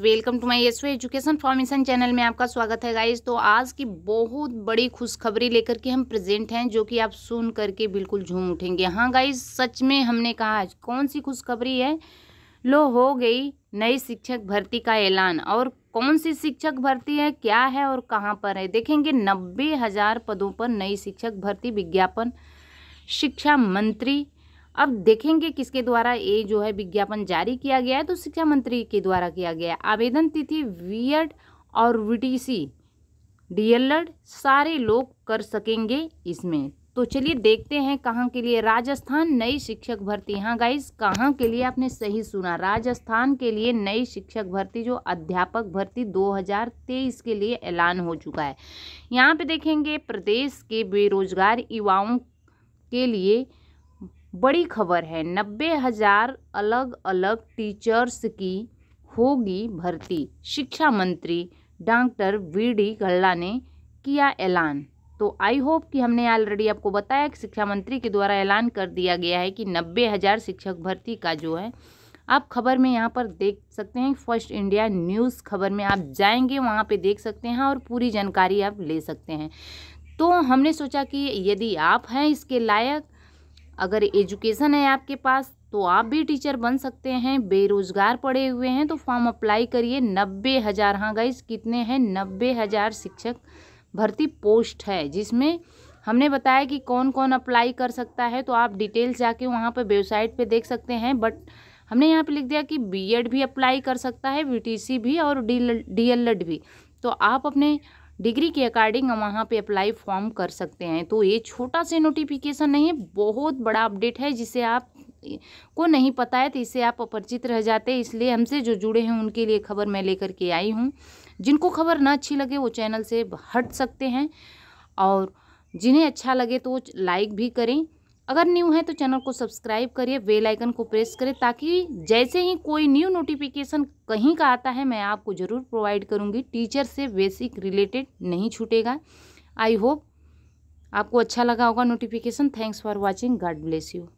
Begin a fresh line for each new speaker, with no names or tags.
welcome to my S education formation channel में आपका स्वागत है गाइज तो आज की बहुत बड़ी खुशखबरी लेकर के हम प्रेजेंट हैं जो कि आप सुन करके बिल्कुल झूम उठेंगे हाँ गाइज सच में हमने कहा आज कौन सी खुशखबरी है लो हो गई नई शिक्षक भर्ती का ऐलान और कौन सी शिक्षक भर्ती है क्या है और कहाँ पर है देखेंगे नब्बे हज़ार पदों पर नई शिक्षक भर्ती विज्ञापन शिक्षा मंत्री अब देखेंगे किसके द्वारा ये जो है विज्ञापन जारी किया गया है तो शिक्षा मंत्री के द्वारा किया गया है आवेदन तिथि वीएड और वीटीसी डीएलएड सारे लोग कर सकेंगे इसमें तो चलिए देखते हैं कहाँ के लिए राजस्थान नई शिक्षक भर्ती हाँ गाइस कहाँ के लिए आपने सही सुना राजस्थान के लिए नई शिक्षक भर्ती जो अध्यापक भर्ती 2023 के लिए ऐलान हो चुका है यहाँ पे देखेंगे प्रदेश के बेरोजगार युवाओं के लिए बड़ी खबर है नब्बे हजार अलग अलग टीचर्स की होगी भर्ती शिक्षा मंत्री डॉक्टर वी डी गल्ला ने किया ऐलान तो आई होप कि हमने ऑलरेडी आपको बताया कि शिक्षा मंत्री के द्वारा ऐलान कर दिया गया है कि नब्बे हज़ार शिक्षक भर्ती का जो है आप खबर में यहाँ पर देख सकते हैं फर्स्ट इंडिया न्यूज़ खबर में आप जाएंगे वहाँ पे देख सकते हैं और पूरी जानकारी आप ले सकते हैं तो हमने सोचा कि यदि आप हैं इसके लायक अगर एजुकेशन है आपके पास तो आप भी टीचर बन सकते हैं बेरोजगार पड़े हुए हैं तो फॉर्म अप्लाई करिए नब्बे हज़ार हाँ गाइज कितने हैं नब्बे हज़ार शिक्षक भर्ती पोस्ट है जिसमें हमने बताया कि कौन कौन अप्लाई कर सकता है तो आप डिटेल्स जाके वहाँ पर वेबसाइट पर देख सकते हैं बट हमने यहाँ पे लिख दिया कि बीएड भी अप्लाई कर सकता है बीटीसी भी और डी डीएलएड भी तो आप अपने डिग्री के अकॉर्डिंग हम वहाँ पे अप्लाई फॉर्म कर सकते हैं तो ये छोटा सा नोटिफिकेशन नहीं बहुत बड़ा अपडेट है जिसे आप को नहीं पता है तो इससे आप अपरिचित रह जाते हैं इसलिए हमसे जो जुड़े हैं उनके लिए खबर मैं लेकर के आई हूँ जिनको खबर ना अच्छी लगे वो चैनल से हट सकते हैं और जिन्हें अच्छा लगे तो लाइक भी करें अगर न्यू है तो चैनल को सब्सक्राइब करिए बेल आइकन को प्रेस करें ताकि जैसे ही कोई न्यू नोटिफिकेशन कहीं का आता है मैं आपको ज़रूर प्रोवाइड करूँगी टीचर से बेसिक रिलेटेड नहीं छूटेगा आई होप आपको अच्छा लगा होगा notification thanks for watching God bless you